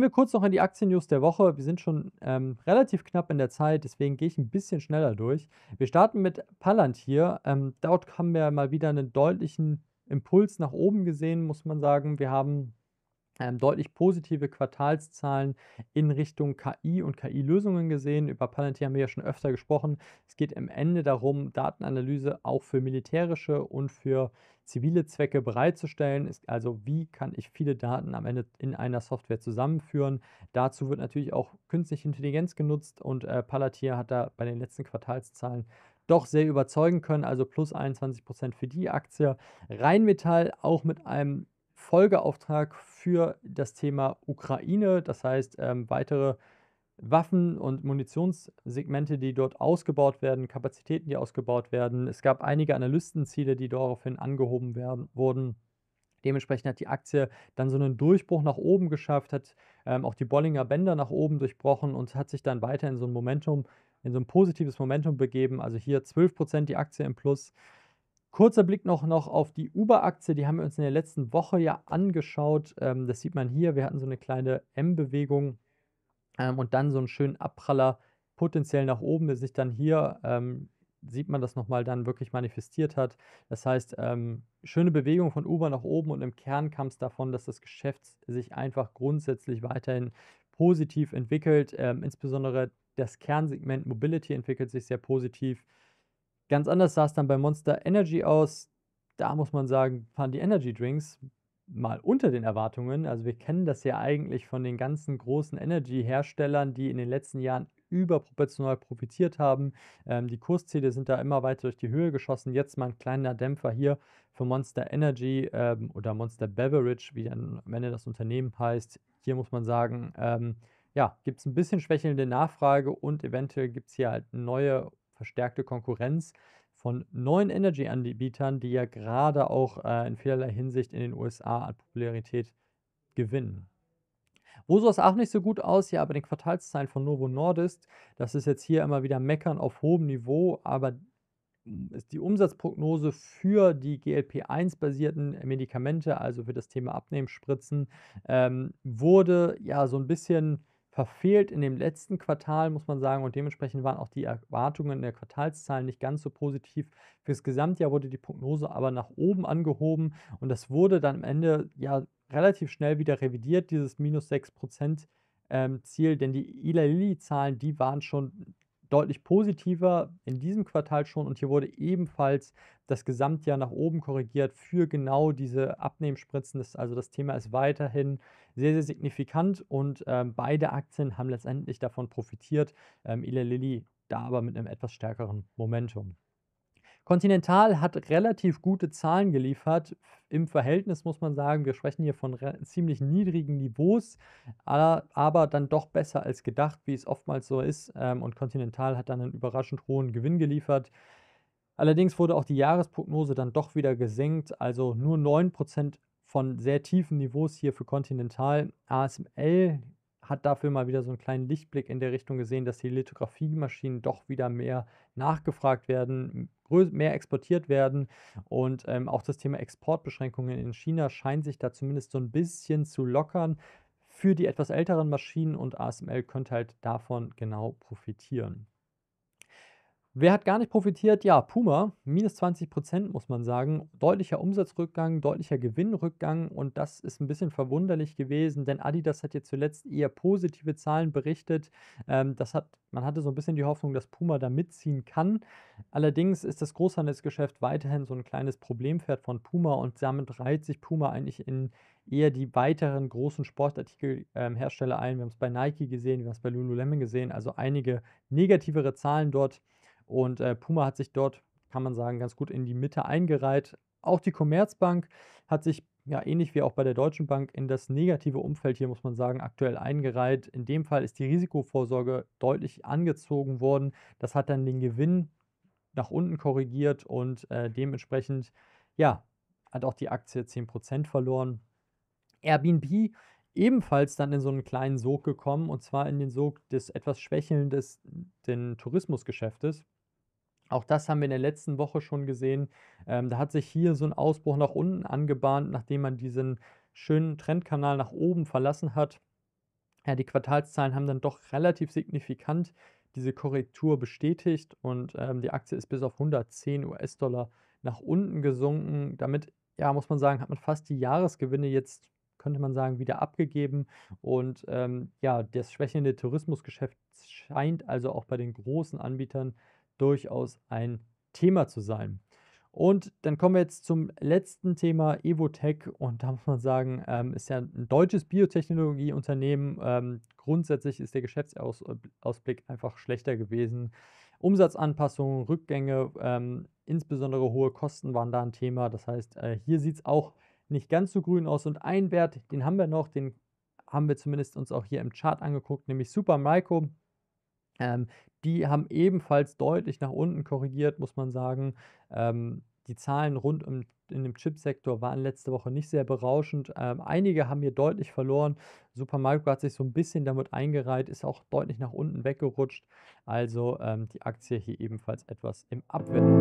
Gehen wir kurz noch in die Aktien-News der Woche. Wir sind schon ähm, relativ knapp in der Zeit, deswegen gehe ich ein bisschen schneller durch. Wir starten mit Palantir. Ähm, dort haben wir mal wieder einen deutlichen Impuls nach oben gesehen, muss man sagen. Wir haben ähm, deutlich positive Quartalszahlen in Richtung KI und KI-Lösungen gesehen. Über Palantir haben wir ja schon öfter gesprochen. Es geht am Ende darum, Datenanalyse auch für militärische und für zivile Zwecke bereitzustellen. Ist also, wie kann ich viele Daten am Ende in einer Software zusammenführen? Dazu wird natürlich auch künstliche Intelligenz genutzt und äh, Palantir hat da bei den letzten Quartalszahlen doch sehr überzeugen können, also plus 21% Prozent für die Aktie. Rheinmetall auch mit einem Folgeauftrag für das Thema Ukraine, das heißt ähm, weitere Waffen- und Munitionssegmente, die dort ausgebaut werden, Kapazitäten, die ausgebaut werden. Es gab einige Analystenziele, die daraufhin angehoben werden, wurden. Dementsprechend hat die Aktie dann so einen Durchbruch nach oben geschafft, hat ähm, auch die Bollinger Bänder nach oben durchbrochen und hat sich dann weiter in so ein Momentum, in so ein positives Momentum begeben. Also hier 12% die Aktie im Plus. Kurzer Blick noch, noch auf die Uber-Aktie, die haben wir uns in der letzten Woche ja angeschaut. Ähm, das sieht man hier, wir hatten so eine kleine M-Bewegung ähm, und dann so einen schönen Abpraller potenziell nach oben, der sich dann hier, ähm, sieht man das nochmal, dann wirklich manifestiert hat. Das heißt, ähm, schöne Bewegung von Uber nach oben und im Kern kam es davon, dass das Geschäft sich einfach grundsätzlich weiterhin positiv entwickelt. Ähm, insbesondere das Kernsegment Mobility entwickelt sich sehr positiv. Ganz anders sah es dann bei Monster Energy aus. Da muss man sagen, waren die Energy Drinks mal unter den Erwartungen. Also wir kennen das ja eigentlich von den ganzen großen Energy-Herstellern, die in den letzten Jahren überproportional profitiert haben. Ähm, die Kursziele sind da immer weiter durch die Höhe geschossen. Jetzt mal ein kleiner Dämpfer hier für Monster Energy ähm, oder Monster Beverage, wie dann am Ende das Unternehmen heißt. Hier muss man sagen, ähm, ja, gibt es ein bisschen schwächelnde Nachfrage und eventuell gibt es hier halt neue verstärkte Konkurrenz von neuen Energy-Anbietern, die ja gerade auch äh, in vielerlei Hinsicht in den USA an Popularität gewinnen. Wo sah es auch nicht so gut aus, ja, aber den Quartalszahlen von Novo Nordisk, das ist jetzt hier immer wieder meckern auf hohem Niveau, aber ist die Umsatzprognose für die GLP-1-basierten Medikamente, also für das Thema Abnehmen, Spritzen, ähm, wurde ja so ein bisschen verfehlt in dem letzten Quartal, muss man sagen. Und dementsprechend waren auch die Erwartungen der Quartalszahlen nicht ganz so positiv. Fürs Gesamtjahr wurde die Prognose aber nach oben angehoben. Und das wurde dann am Ende ja relativ schnell wieder revidiert, dieses minus 6 ähm, Ziel, denn die Ila Lilly-Zahlen, die waren schon deutlich positiver in diesem Quartal schon und hier wurde ebenfalls das Gesamtjahr nach oben korrigiert für genau diese Abnehmspritzen. Das, also das Thema ist weiterhin sehr, sehr signifikant und ähm, beide Aktien haben letztendlich davon profitiert. Ähm, Eli Lilly da aber mit einem etwas stärkeren Momentum. Continental hat relativ gute Zahlen geliefert. Im Verhältnis muss man sagen, wir sprechen hier von ziemlich niedrigen Niveaus, aber dann doch besser als gedacht, wie es oftmals so ist. Ähm, und Continental hat dann einen überraschend hohen Gewinn geliefert. Allerdings wurde auch die Jahresprognose dann doch wieder gesenkt, also nur 9% von sehr tiefen Niveaus hier für Continental. ASML hat dafür mal wieder so einen kleinen Lichtblick in der Richtung gesehen, dass die Lithografiemaschinen doch wieder mehr nachgefragt werden, mehr exportiert werden. Und ähm, auch das Thema Exportbeschränkungen in China scheint sich da zumindest so ein bisschen zu lockern. Für die etwas älteren Maschinen und ASML könnte halt davon genau profitieren. Wer hat gar nicht profitiert? Ja, Puma, minus 20 Prozent muss man sagen. Deutlicher Umsatzrückgang, deutlicher Gewinnrückgang und das ist ein bisschen verwunderlich gewesen, denn Adidas hat jetzt zuletzt eher positive Zahlen berichtet. Ähm, das hat, man hatte so ein bisschen die Hoffnung, dass Puma da mitziehen kann. Allerdings ist das Großhandelsgeschäft weiterhin so ein kleines Problempferd von Puma und damit reiht sich Puma eigentlich in eher die weiteren großen Sportartikelhersteller ähm, ein. Wir haben es bei Nike gesehen, wir haben es bei Lululemon gesehen, also einige negativere Zahlen dort. Und äh, Puma hat sich dort, kann man sagen, ganz gut in die Mitte eingereiht. Auch die Commerzbank hat sich ja ähnlich wie auch bei der Deutschen Bank in das negative Umfeld hier, muss man sagen, aktuell eingereiht. In dem Fall ist die Risikovorsorge deutlich angezogen worden. Das hat dann den Gewinn nach unten korrigiert und äh, dementsprechend, ja, hat auch die Aktie 10% verloren. Airbnb ebenfalls dann in so einen kleinen Sog gekommen und zwar in den Sog des etwas schwächelnden Tourismusgeschäftes. Auch das haben wir in der letzten Woche schon gesehen. Ähm, da hat sich hier so ein Ausbruch nach unten angebahnt, nachdem man diesen schönen Trendkanal nach oben verlassen hat. Ja, die Quartalszahlen haben dann doch relativ signifikant diese Korrektur bestätigt und ähm, die Aktie ist bis auf 110 US-Dollar nach unten gesunken. Damit, ja, muss man sagen, hat man fast die Jahresgewinne jetzt, könnte man sagen, wieder abgegeben. Und ähm, ja, das schwächende Tourismusgeschäft scheint also auch bei den großen Anbietern durchaus ein Thema zu sein. Und dann kommen wir jetzt zum letzten Thema, Evotech. Und da muss man sagen, ähm, ist ja ein deutsches Biotechnologieunternehmen. Ähm, grundsätzlich ist der Geschäftsausblick einfach schlechter gewesen. Umsatzanpassungen, Rückgänge, ähm, insbesondere hohe Kosten waren da ein Thema. Das heißt, äh, hier sieht es auch nicht ganz so grün aus. Und einen Wert, den haben wir noch, den haben wir zumindest uns auch hier im Chart angeguckt, nämlich Supermicro. Ähm, die haben ebenfalls deutlich nach unten korrigiert, muss man sagen. Ähm, die Zahlen rund um, in dem Chipsektor waren letzte Woche nicht sehr berauschend. Ähm, einige haben hier deutlich verloren. Supermicro hat sich so ein bisschen damit eingereiht, ist auch deutlich nach unten weggerutscht. Also ähm, die Aktie hier ebenfalls etwas im Abwärts.